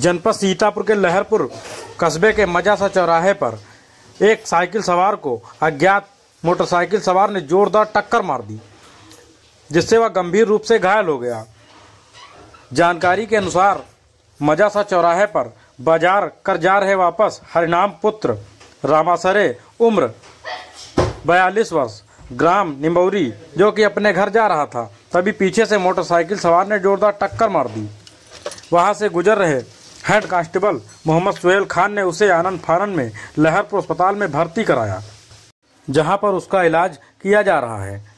जनपद सीतापुर के लहरपुर कस्बे के मजासा चौराहे पर एक साइकिल सवार को अज्ञात मोटरसाइकिल सवार ने जोरदार टक्कर मार दी जिससे वह गंभीर रूप से घायल हो गया जानकारी के अनुसार मजासा चौराहे पर बाजार कर जा रहे वापस हरिनाम पुत्र रामासरे उम्र बयालीस वर्ष ग्राम निम्बौरी जो कि अपने घर जा रहा था तभी पीछे से मोटरसाइकिल सवार ने जोरदार टक्कर मार दी वहाँ से गुजर रहे हेड कांस्टेबल मोहम्मद सुहेल खान ने उसे आनंद फानन में लहरपुर अस्पताल में भर्ती कराया जहां पर उसका इलाज किया जा रहा है